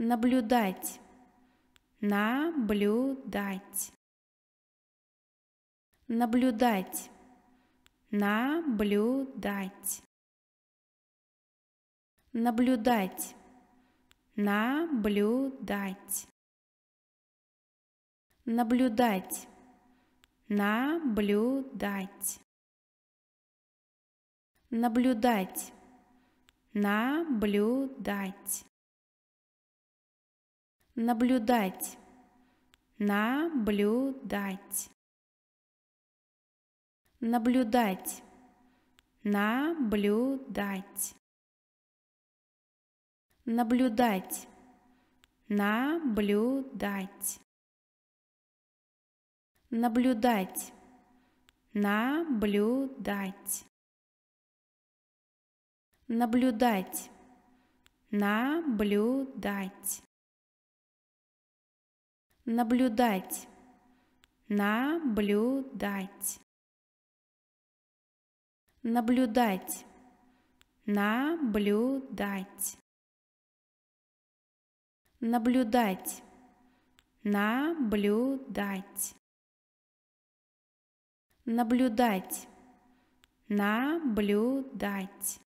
наблюдать, наблюдать, наблюдать, наблюдать, наблюдать, наблюдать, наблюдать, наблюдать, наблюдать, наблюдать наблюдать, наблюдать, наблюдать, наблюдать, наблюдать, наблюдать, наблюдать, наблюдать, наблюдать, наблюдать наблюдать, наблюдать, наблюдать, наблюдать, наблюдать, наблюдать, наблюдать, наблюдать